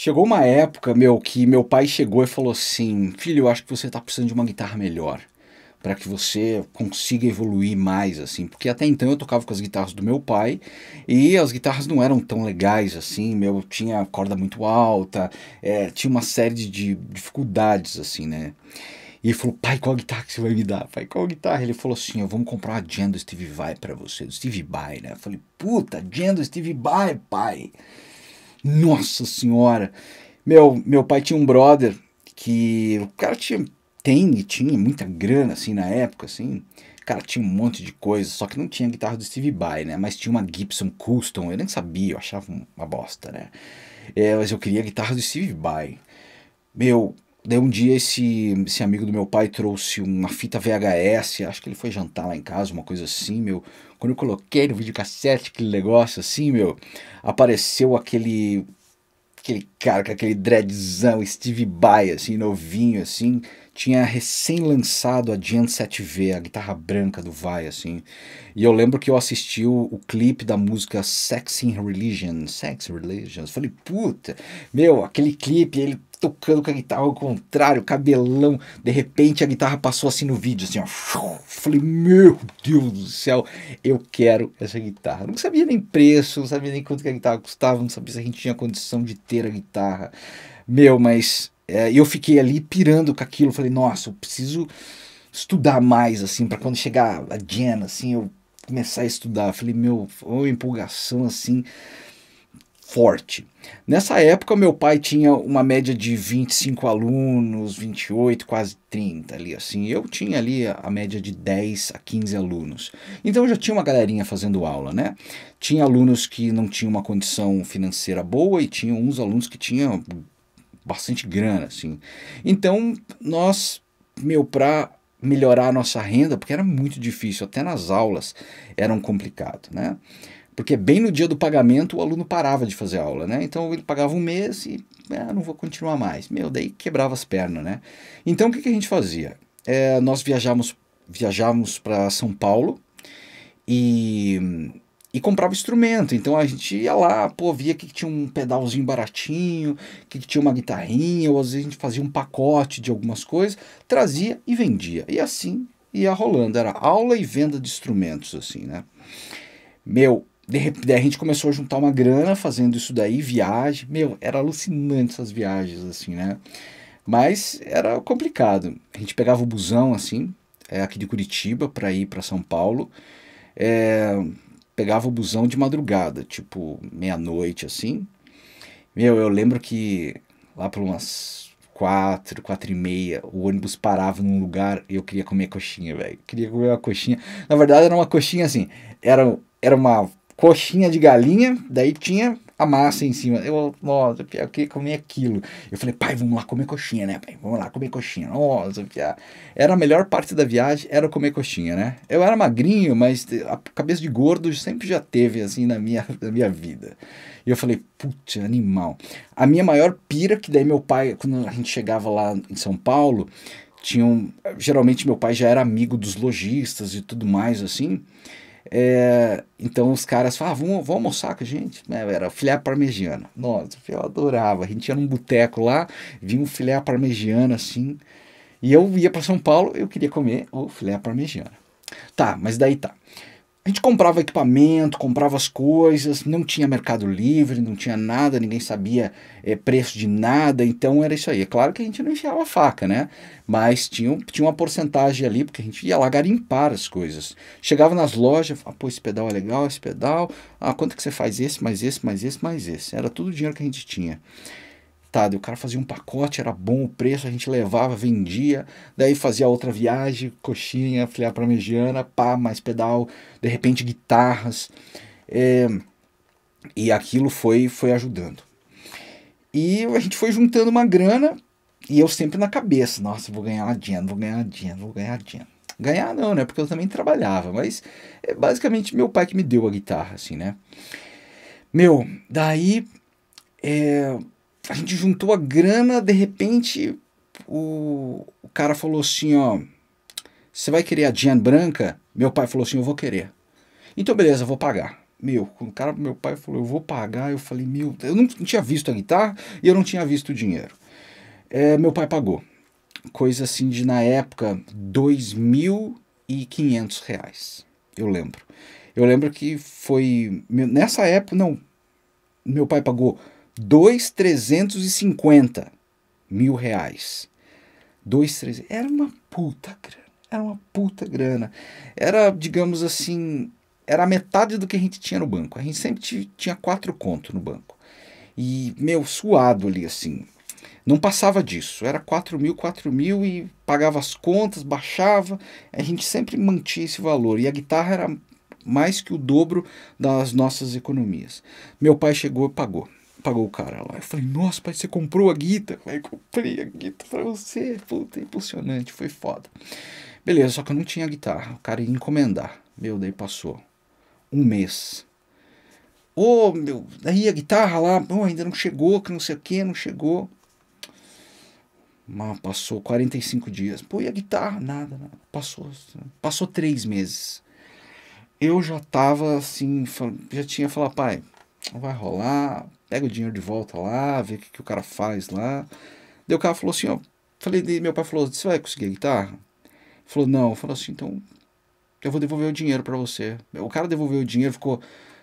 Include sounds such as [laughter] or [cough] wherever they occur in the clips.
Chegou uma época, meu, que meu pai chegou e falou assim: "Filho, eu acho que você tá precisando de uma guitarra melhor, para que você consiga evoluir mais assim". Porque até então eu tocava com as guitarras do meu pai e as guitarras não eram tão legais assim, meu, tinha corda muito alta, é, tinha uma série de dificuldades assim, né? E ele falou, pai, qual guitarra que você vai me dar? Pai, qual guitarra? Ele falou assim, eu vou comprar a Jen do Steve Vai para você, do Steve Vai, né? Eu falei, puta, Jen do Steve Vai, pai. Nossa senhora! Meu, meu pai tinha um brother que o cara tinha, tem e tinha muita grana, assim, na época, assim. Cara, tinha um monte de coisa, só que não tinha guitarra do Steve Vai, né? Mas tinha uma Gibson Custom, eu nem sabia, eu achava uma bosta, né? É, mas eu queria a guitarra do Steve Vai. Meu, daí um dia esse, esse amigo do meu pai trouxe uma fita VHS, acho que ele foi jantar lá em casa, uma coisa assim, meu. Quando eu coloquei no videocassete aquele negócio assim, meu, apareceu aquele aquele cara com aquele dreadzão, Steve Vai, assim, novinho, assim, tinha recém lançado a Gen 7V, a guitarra branca do Vai, assim. E eu lembro que eu assisti o, o clipe da música Sex in Religion, Sex in Religion. Eu falei, puta, meu, aquele clipe, ele tocando com a guitarra ao contrário, cabelão. De repente a guitarra passou assim no vídeo, assim, ó. Falei, meu Deus do céu, eu quero essa guitarra. Não sabia nem preço, não sabia nem quanto que a guitarra custava, não sabia se a gente tinha condição de ter a guitarra. Meu, mas é, eu fiquei ali pirando com aquilo. Falei, nossa, eu preciso estudar mais, assim, para quando chegar a Jen, assim, eu começar a estudar. Falei, meu, uma empolgação, assim, forte. Nessa época, meu pai tinha uma média de 25 alunos, 28, quase 30 ali, assim. Eu tinha ali a, a média de 10 a 15 alunos. Então, já tinha uma galerinha fazendo aula, né? Tinha alunos que não tinham uma condição financeira boa e tinha uns alunos que tinham bastante grana, assim. Então, nós, meu, para melhorar a nossa renda, porque era muito difícil, até nas aulas eram complicado, né? Porque bem no dia do pagamento o aluno parava de fazer aula, né? Então ele pagava um mês e ah, não vou continuar mais. Meu, daí quebrava as pernas, né? Então o que, que a gente fazia? É, nós viajamos, viajamos para São Paulo e e comprava instrumento. Então a gente ia lá, pô, via que tinha um pedalzinho baratinho, que tinha uma guitarrinha, ou às vezes a gente fazia um pacote de algumas coisas, trazia e vendia. E assim ia rolando, era aula e venda de instrumentos, assim, né? Meu, de repente a gente começou a juntar uma grana fazendo isso daí, viagem. Meu, era alucinante essas viagens, assim, né? Mas era complicado. A gente pegava o busão, assim, é, aqui de Curitiba, para ir para São Paulo. É, pegava o busão de madrugada, tipo meia-noite assim. Meu, eu lembro que lá por umas quatro, quatro e meia, o ônibus parava num lugar e eu queria comer coxinha, velho. Queria comer uma coxinha. Na verdade, era uma coxinha assim, era, era uma coxinha de galinha, daí tinha a massa em cima. Eu, nossa, que eu queria comer aquilo. Eu falei, pai, vamos lá comer coxinha, né, pai? Vamos lá comer coxinha. Nossa, Pia. Era a melhor parte da viagem, era comer coxinha, né? Eu era magrinho, mas a cabeça de gordo sempre já teve, assim, na minha, [laughs] na minha vida. E eu falei, putz, animal. A minha maior pira, que daí meu pai, quando a gente chegava lá em São Paulo, tinham. Geralmente meu pai já era amigo dos lojistas e tudo mais, assim. É, então os caras falavam, ah, vamos, almoçar com a gente. É, era filé parmegiana. Nossa, eu adorava. A gente ia num boteco lá, vinha um filé parmegiana assim. E eu ia para São Paulo, eu queria comer o filé parmegiana. Tá, mas daí tá. A gente comprava equipamento, comprava as coisas, não tinha mercado livre, não tinha nada, ninguém sabia é, preço de nada, então era isso aí. É claro que a gente não enfiava faca, né? Mas tinha, tinha uma porcentagem ali, porque a gente ia lá garimpar as coisas. Chegava nas lojas, ah, pô, esse pedal é legal, esse pedal, ah, quanto que você faz esse, mais esse, mais esse, mais esse. Era tudo o dinheiro que a gente tinha resultado. E o cara fazia um pacote, era bom o preço, a gente levava, vendia, daí fazia outra viagem, coxinha, filé parmegiana, pá, mais pedal, de repente guitarras. É, e aquilo foi, foi ajudando. E a gente foi juntando uma grana e eu sempre na cabeça, nossa, vou ganhar dinheiro, vou ganhar dinheiro, vou ganhar dinheiro. Ganhar não, né? Porque eu também trabalhava, mas é basicamente meu pai que me deu a guitarra, assim, né? Meu, daí é, a gente juntou a grana, de repente o, o cara falou assim, ó, você vai querer a Jean branca? Meu pai falou assim, eu vou querer. Então beleza, vou pagar. Meu, quando o cara, meu pai falou, eu vou pagar, eu falei, meu, eu não, não tinha visto a guitarra e eu não tinha visto o dinheiro. É, meu pai pagou. Coisa assim de, na época, dois mil e quinhentos reais, eu lembro. Eu lembro que foi, nessa época, não, meu pai pagou 2,350 mil reais. dois 3, era uma puta grana. Era uma puta grana. Era, digamos assim, era metade do que a gente tinha no banco. A gente sempre tinha quatro contos no banco. E, meu, suado ali, assim. Não passava disso. Era 4 mil, 4 mil e pagava as contas, baixava. A gente sempre mantinha esse valor. E a guitarra era mais que o dobro das nossas economias. Meu pai chegou e pagou pagou o cara lá. Eu falei, nossa, pai, você comprou a guita? Eu comprei a guita pra você. Puta, impulsionante, foi foda. Beleza, só que eu não tinha guitarra. O cara ia encomendar. Meu, daí passou um mês. Ô, oh, meu, daí a guitarra lá, oh, ainda não chegou, que não sei o que, não chegou. Mas passou 45 dias. Pô, e a guitarra? Nada, nada. Passou, passou três meses. Eu já tava assim, já tinha falado, pai, então vai rolar, pega o dinheiro de volta lá, vê o que, que o cara faz lá. Daí o cara falou assim, ó, falei, meu pai falou, você vai conseguir a guitarra? Ele falou, não, falou assim, então eu vou devolver o dinheiro para você. O cara devolveu o dinheiro, ficou,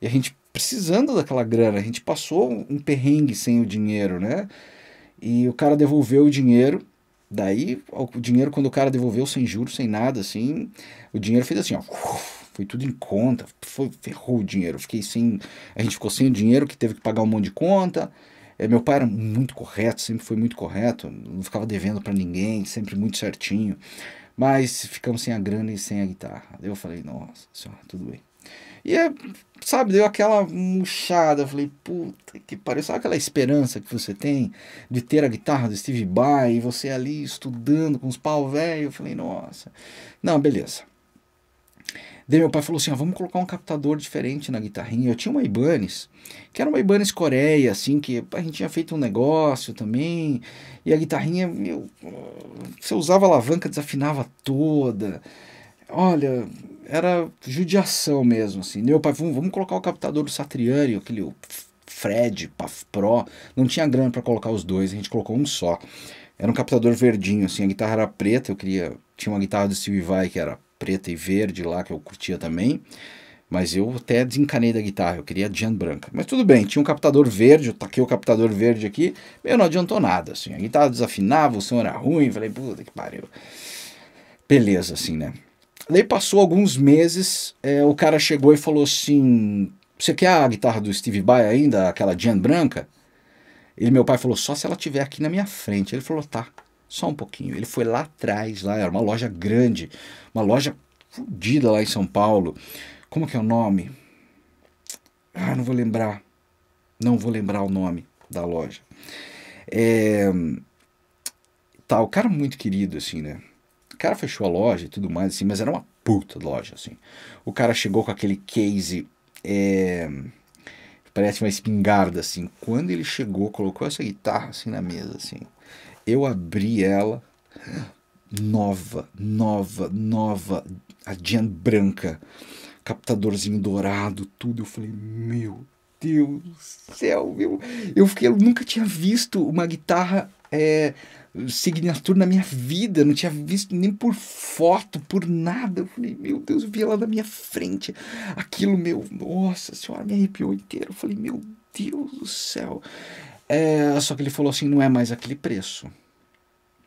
e a gente precisando daquela grana, a gente passou um perrengue sem o dinheiro, né? E o cara devolveu o dinheiro, daí o dinheiro quando o cara devolveu sem juros, sem nada assim, o dinheiro fez assim, ó, foi tudo em conta, foi, ferrou o dinheiro, fiquei sem, a gente ficou sem o dinheiro que teve que pagar um monte de conta, é, meu pai era muito correto, sempre foi muito correto, não ficava devendo para ninguém, sempre muito certinho, mas ficamos sem a grana e sem a guitarra, eu falei, nossa senhora, tudo bem, e é, sabe, deu aquela murchada. Falei, puta que pariu. Sabe aquela esperança que você tem de ter a guitarra do Steve Vai e você ali estudando com os pau velho? Eu falei, nossa. Não, beleza. Daí meu pai falou assim: ah, vamos colocar um captador diferente na guitarrinha. Eu tinha uma Ibanez, que era uma Ibanez Coreia, assim, que a gente tinha feito um negócio também. E a guitarrinha, meu, você usava alavanca, desafinava toda. Olha, era judiação mesmo, assim. Meu pai, vamos, vamos colocar o captador do Satriani, aquele Fred, Paf Pro. Não tinha grana para colocar os dois, a gente colocou um só. Era um captador verdinho, assim, a guitarra era preta, eu queria. Tinha uma guitarra do Steve Vai que era preta e verde lá, que eu curtia também. Mas eu até desencanei da guitarra, eu queria a Jan branca. Mas tudo bem, tinha um captador verde, eu taquei o captador verde aqui, meu, não adiantou nada, assim. A guitarra desafinava, o som era ruim, falei, puta que pariu. Beleza, assim, né? Daí passou alguns meses, é, o cara chegou e falou assim, você quer a guitarra do Steve Vai ainda, aquela Jan branca? E meu pai falou, só se ela tiver aqui na minha frente. Ele falou, tá. Só um pouquinho. Ele foi lá atrás, lá era uma loja grande, uma loja fodida lá em São Paulo. Como que é o nome? Ah, não vou lembrar. Não vou lembrar o nome da loja. É... Tá, o cara muito querido, assim, né? O cara fechou a loja e tudo mais, assim, mas era uma puta loja, assim. O cara chegou com aquele case... É parece uma espingarda, assim. Quando ele chegou, colocou essa guitarra, assim, na mesa, assim eu abri ela nova, nova, nova, a Jean branca, captadorzinho dourado, tudo. Eu falei, meu Deus do céu, eu, eu, fiquei, eu nunca tinha visto uma guitarra é, signature na minha vida, não tinha visto nem por foto, por nada. Eu falei, meu Deus, eu vi ela na minha frente. Aquilo, meu, nossa senhora, me arrepiou inteiro. Eu falei, meu Deus do céu. É, só que ele falou assim, não é mais aquele preço.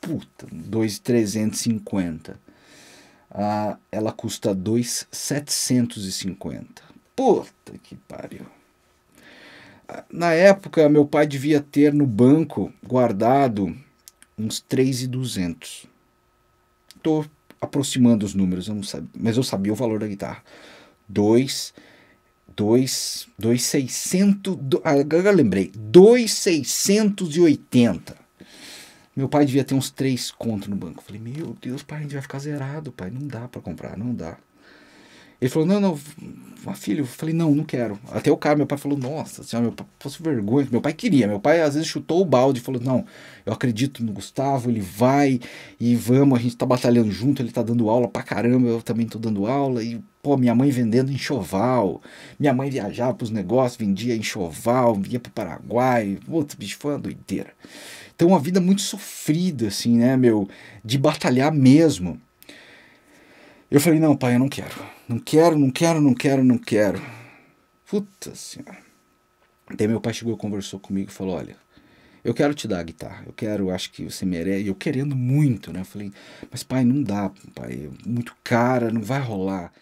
Puta, 2,350. Ah, ela custa 2,750. Puta que pariu. Ah, na época, meu pai devia ter no banco guardado uns 3,200. Estou aproximando os números, eu não sabia, mas eu sabia o valor da guitarra. 2,750. 2, 2,600. Ah, agora eu lembrei. 2,680. Meu pai devia ter uns três contos no banco. falei, meu Deus, pai, a gente vai ficar zerado, pai. Não dá para comprar, não dá. Ele falou, não, não, ah, filho, eu falei, não, não quero. Até o cara, meu pai falou, nossa senhora, meu pai fosse vergonha. Meu pai queria, meu pai às vezes chutou o balde e falou, não, eu acredito no Gustavo, ele vai e vamos, a gente tá batalhando junto, ele tá dando aula pra caramba, eu também tô dando aula. E, pô, minha mãe vendendo enxoval, minha mãe viajava pros negócios, vendia enxoval, vinha pro Paraguai, outro bicho, foi uma doideira. Então, uma vida muito sofrida, assim, né, meu, de batalhar mesmo. Eu falei, não, pai, eu não quero. Não quero, não quero, não quero, não quero. Puta senhora. Daí meu pai chegou, conversou comigo e falou, olha, eu quero te dar a guitarra, eu quero, acho que você merece. Eu querendo muito, né? Eu falei, mas pai, não dá, pai, é muito cara, não vai rolar.